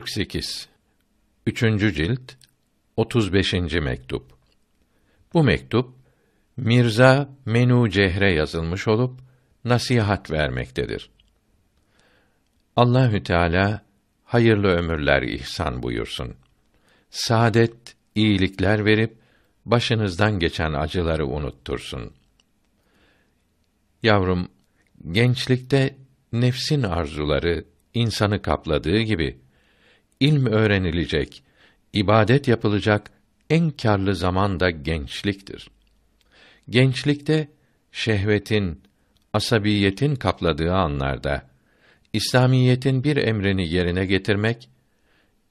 48 Üçüncü cilt 35. mektup Bu mektup Mirza Menu Cehre yazılmış olup nasihat vermektedir. Allahü Teala hayırlı ömürler ihsan buyursun. Saadet, iyilikler verip başınızdan geçen acıları unuttursun. Yavrum, gençlikte nefsin arzuları insanı kapladığı gibi ilm öğrenilecek, ibadet yapılacak en karlı zaman da gençliktir. Gençlikte şehvetin, asabiyetin kapladığı anlarda İslamiyetin bir emrini yerine getirmek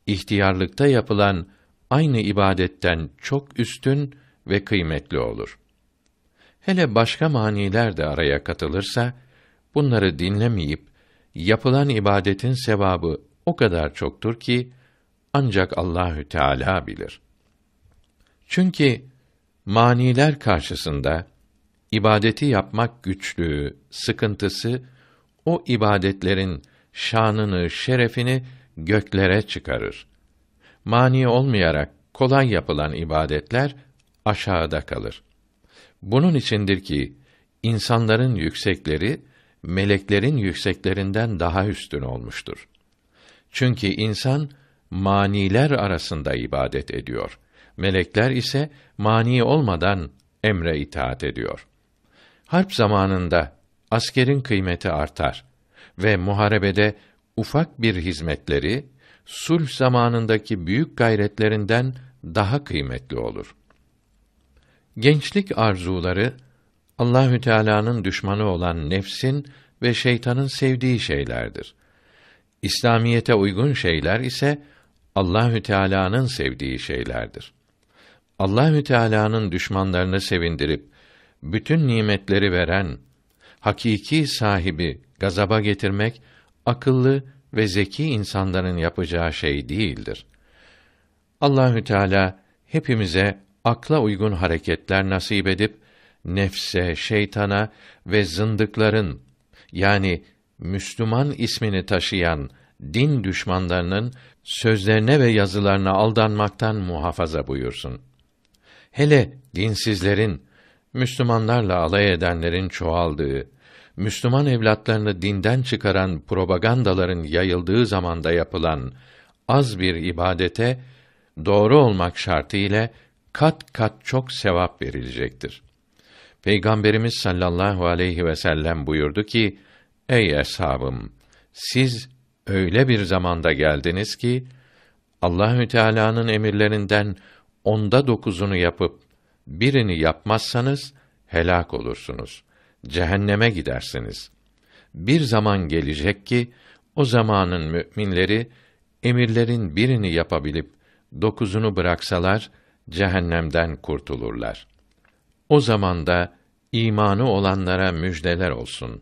ihtiyarlıkta yapılan aynı ibadetten çok üstün ve kıymetli olur. Hele başka maniler de araya katılırsa bunları dinlemeyip yapılan ibadetin sevabı o kadar çoktur ki ancak Allahü Teala bilir. Çünkü maniler karşısında ibadeti yapmak güçlüğü, sıkıntısı o ibadetlerin şanını, şerefini göklere çıkarır. Mani olmayarak kolay yapılan ibadetler aşağıda kalır. Bunun içindir ki insanların yüksekleri meleklerin yükseklerinden daha üstün olmuştur. Çünkü insan maniler arasında ibadet ediyor. Melekler ise mani olmadan emre itaat ediyor. Harp zamanında askerin kıymeti artar ve muharebede ufak bir hizmetleri sulh zamanındaki büyük gayretlerinden daha kıymetli olur. Gençlik arzuları Allahü Teala'nın düşmanı olan nefsin ve şeytanın sevdiği şeylerdir. İslamiyete uygun şeyler ise Allahü Teala'nın sevdiği şeylerdir. Allahü Teala'nın düşmanlarını sevindirip bütün nimetleri veren hakiki sahibi gazaba getirmek akıllı ve zeki insanların yapacağı şey değildir. Allahü Teala hepimize akla uygun hareketler nasip edip nefse, şeytana ve zındıkların yani Müslüman ismini taşıyan din düşmanlarının sözlerine ve yazılarına aldanmaktan muhafaza buyursun. Hele dinsizlerin, Müslümanlarla alay edenlerin çoğaldığı, Müslüman evlatlarını dinden çıkaran propagandaların yayıldığı zamanda yapılan az bir ibadete doğru olmak şartı ile kat kat çok sevap verilecektir. Peygamberimiz sallallahu aleyhi ve sellem buyurdu ki: Ey eshabım, siz öyle bir zamanda geldiniz ki Allahü Teala'nın emirlerinden onda dokuzunu yapıp birini yapmazsanız helak olursunuz. Cehenneme gidersiniz. Bir zaman gelecek ki o zamanın müminleri emirlerin birini yapabilip dokuzunu bıraksalar cehennemden kurtulurlar. O zamanda imanı olanlara müjdeler olsun.